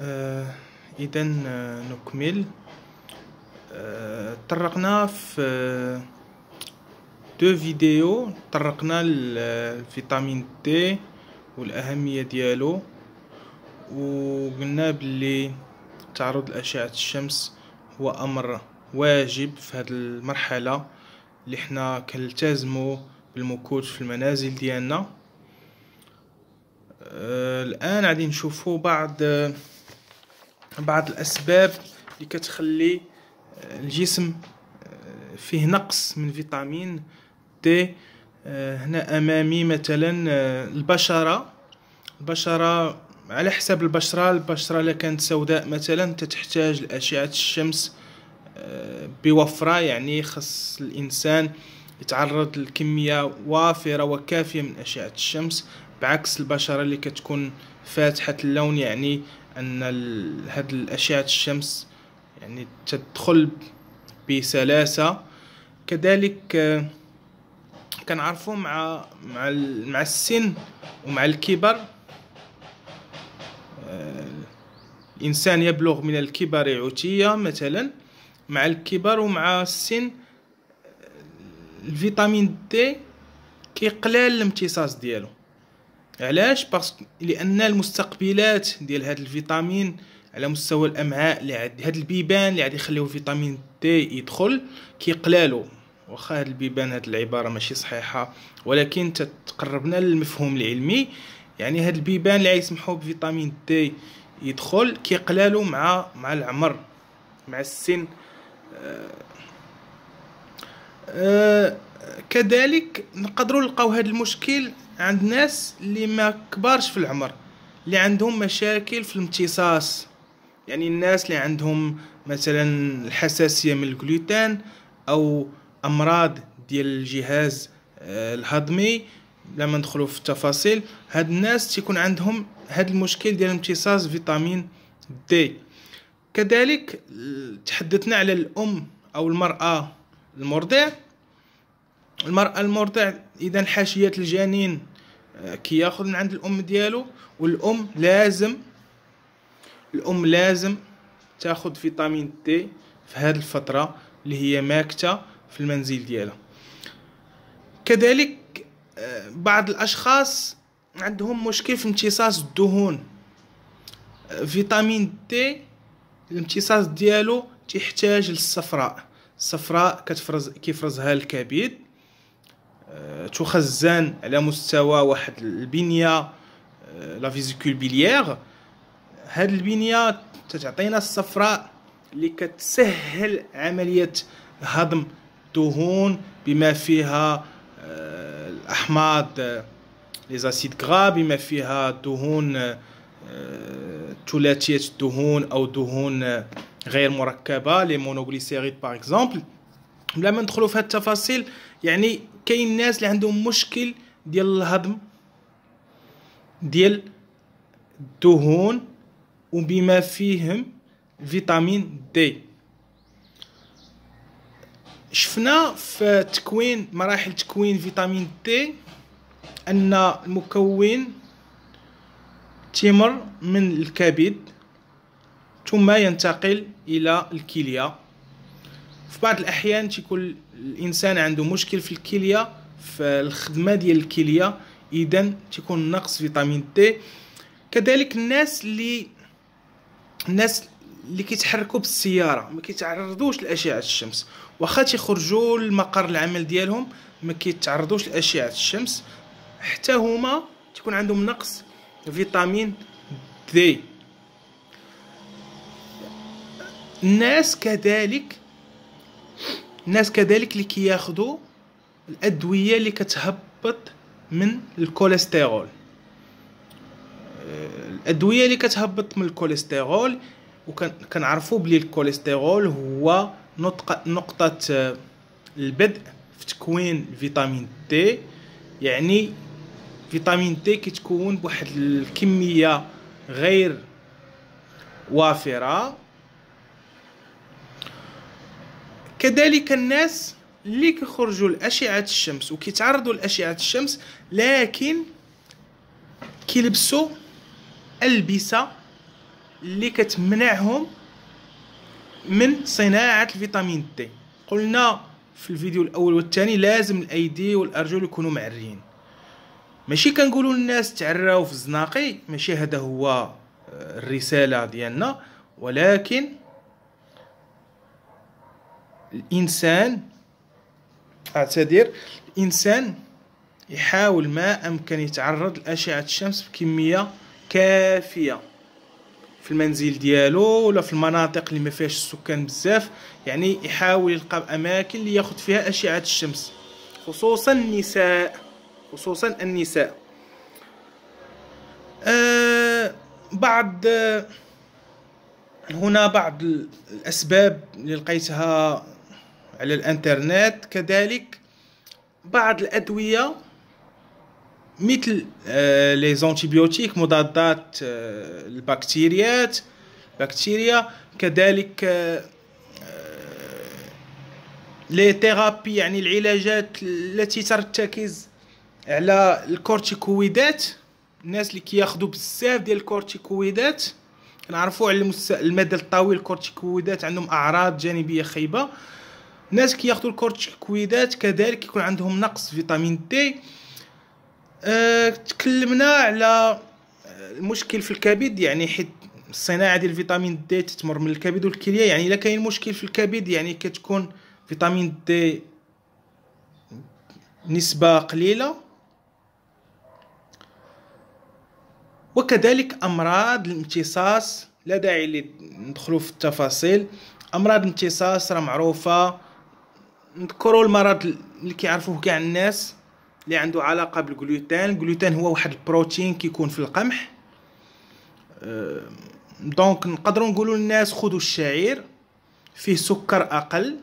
آه، اذا آه، نكمل آه، طرقنا في دو فيديو طرقنا الفيتامين دي والاهميه ديالو وقلنا باللي تعرض لاشعه الشمس هو امر واجب في هذه المرحله اللي حنا كنلتزموا بالمكوت في المنازل ديالنا الان غادي نشوفوا بعض بعض الاسباب اللي كتخلي آه، الجسم آه، فيه نقص من فيتامين دي آه، هنا امامي مثلا البشره البشره على حسب البشره البشره الا كانت سوداء مثلا تحتاج لاشعه الشمس بوفره يعني خص الانسان يتعرض لكميه وافره وكافيه من اشعه الشمس بعكس البشره اللي كتكون فاتحه اللون يعني ان هاد الاشعه الشمس يعني تدخل بسلاسه كذلك كنعرفوا مع مع مع السن ومع الكبر الانسان آه، يبلغ من الكبر عتيه مثلا مع الكبر ومع السن آه، الفيتامين دي كيقلل الامتصاص ديالو علاش باسكو لان المستقبلات ديال هذا الفيتامين على مستوى الامعاء اللي عند هاد البيبان اللي غادي يخليو فيتامين دي يدخل كيقلالو واخا هاد البيبان هاد العباره ماشي صحيحه ولكن تقربنا للمفهوم العلمي يعني هاد البيبان اللي غيسمحوا بفيتامين دي يدخل كيقلالو مع مع العمر مع السن آه آه كذلك نقدروا نلقاو هذا المشكل عند ناس اللي ما كبارش في العمر اللي عندهم مشاكل في الامتصاص يعني الناس اللي عندهم مثلا الحساسيه من الجلوتين او امراض ديال الجهاز آه، الهضمي لما ندخلوا في التفاصيل هاد الناس تيكون عندهم هاد المشكل ديال امتصاص فيتامين دي كذلك تحدثنا على الام او المراه المرضع المرأة المرضع إذا حاشية الجنين آه، كياخذ من عند الأم ديالو والأم لازم الأم لازم تاخذ فيتامين دي في هذه الفترة اللي هي ماكتة في المنزل ديالها كذلك آه، بعض الأشخاص عندهم مشكل في امتصاص الدهون آه، فيتامين دي الامتصاص ديالو تحتاج للصفراء الصفراء كتفرز كيفرزها الكبد آه، تخزن على مستوى واحد البنيه آه، لا فيزيكول بيليير هاد البنيه تتعطينا الصفراء اللي كتسهل عمليه هضم الدهون بما فيها آه، الاحماض لي زاسيد غرا بما فيها دهون ثلاثيه الدهون او دهون غير مركبه لي مونوغليسيريد باغ اكزومبل بلا ما ندخلوا في هاد التفاصيل يعني كاين ناس اللي عندهم مشكل ديال الهضم ديال الدهون وبما فيهم فيتامين دي شفنا في تكوين مراحل تكوين فيتامين دي ان المكون تمر من الكبد ثم ينتقل الى الكليه في بعض الاحيان تيكون الانسان عنده مشكل في الكليه في الخدمه ديال الكليه اذا تيكون نقص فيتامين دي كذلك الناس اللي الناس اللي كيتحركوا بالسياره ما كيتعرضوش لاشعه الشمس واخا تيخرجوا لمقر العمل ديالهم ما كيتعرضوش لاشعه الشمس حتى هما تيكون عندهم نقص فيتامين دي الناس كذلك الناس كذلك اللي كياخذوا الادويه اللي كتهبط من الكوليسترول الادويه اللي كتهبط من الكوليسترول وكنعرفوا بلي الكوليسترول هو نقطه نقطه البدء في تكوين فيتامين دي يعني فيتامين دي كتكون بواحد الكميه غير وافره كذلك الناس اللي كيخرجوا لاشعه الشمس وكيتعرضوا لاشعه الشمس لكن كيلبسوا البسه اللي كتمنعهم من صناعه الفيتامين دي قلنا في الفيديو الاول والثاني لازم الايدي والارجل يكونوا معريين ماشي كنقولوا للناس تعراو في الزناقي ماشي هذا هو آه، الرساله ديالنا ولكن الإنسان أعتذر الإنسان يحاول ما أمكن يتعرض لأشعة الشمس بكمية كافية في المنزل ديالو ولا في المناطق اللي ما فيهاش السكان بزاف يعني يحاول يلقى اماكن اللي ياخذ فيها اشعه الشمس خصوصا النساء خصوصا النساء آه بعض هنا بعض الاسباب اللي لقيتها على الانترنت كذلك بعض الادويه مثل لي آه، زونتيبيوتيك مضادات آه، البكتيريات بكتيريا كذلك لي آه، ثيرابي يعني العلاجات التي ترتكز على الكورتيكويدات الناس اللي كياخذوا بزاف ديال الكورتيكويدات كنعرفوا على المدى الطويل الكورتيكويدات عندهم اعراض جانبيه خايبه ناس كياخذوا الكورتيكويدات كذلك يكون عندهم نقص فيتامين دي آه، تكلمنا على آه، المشكل في الكبد يعني حيت الصناعه ديال الفيتامين دي تتمر من الكبد والكليه يعني الا كاين مشكل في الكبد يعني كتكون فيتامين دي نسبه قليله وكذلك امراض الامتصاص لا داعي ندخلوا في التفاصيل امراض الامتصاص راه معروفه نذكروا المرض اللي كيعرفوه كاع الناس اللي عنده علاقه بالجلوتين الجلوتين هو واحد البروتين كيكون في القمح دونك نقدروا نقولوا للناس خذوا الشعير فيه سكر اقل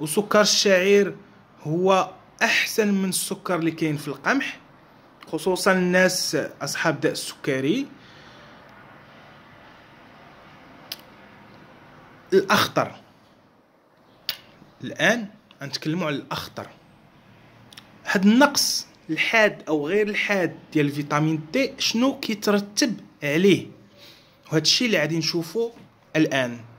وسكر الشعير هو احسن من السكر اللي كاين في القمح خصوصا الناس اصحاب داء السكري الاخطر الان غنتكلموا على الاخطر هاد النقص الحاد او غير الحاد ديال الفيتامين تي شنو كيترتب عليه وهذا الشيء اللي غادي نشوفه الان